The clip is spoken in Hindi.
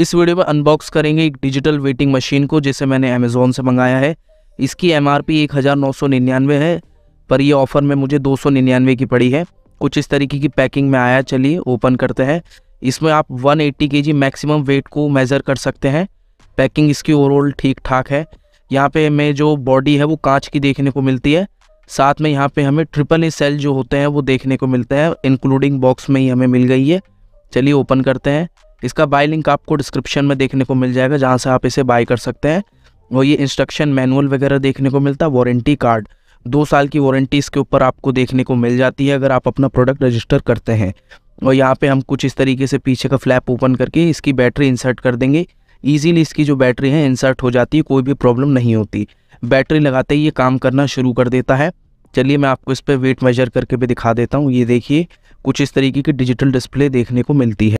इस वीडियो में अनबॉक्स करेंगे एक डिजिटल वेटिंग मशीन को जिसे मैंने अमेज़ोन से मंगाया है इसकी एम आर पी एक हज़ार नौ सौ निन्यानवे है पर यह ऑफ़र में मुझे दो सौ निन्यानवे की पड़ी है कुछ इस तरीके की पैकिंग में आया चलिए ओपन करते हैं इसमें आप one eighty K G maximum weight को मेज़र कर सकते हैं पैकिंग इसकी ओवरऑल ठीक ठाक है यहाँ पे हमें जो बॉडी है वो कांच की देखने को मिलती है साथ में यहाँ पे हमें ट्रिपल ए सेल जो होते हैं वो देखने को मिलते हैं इंक्लूडिंग बॉक्स में ही हमें मिल गई है चलिए ओपन करते हैं इसका बाय लिंक आपको डिस्क्रिप्शन में देखने को मिल जाएगा जहाँ से आप इसे बाय कर सकते हैं और ये इंस्ट्रक्शन मैनुअल वगैरह देखने को मिलता है वारंटी कार्ड दो साल की वारंटी इसके ऊपर आपको देखने को मिल जाती है अगर आप अपना प्रोडक्ट रजिस्टर करते हैं और यहाँ पे हम कुछ इस तरीके से पीछे का फ्लैप ओपन करके इसकी बैटरी इंसर्ट कर देंगे ईजीली इसकी जो बैटरी है इंसर्ट हो जाती है कोई भी प्रॉब्लम नहीं होती बैटरी लगाते ही ये काम करना शुरू कर देता है चलिए मैं आपको इस पर वेट मेजर करके भी दिखा देता हूँ ये देखिए कुछ इस तरीके की डिजिटल डिस्प्ले देखने को मिलती है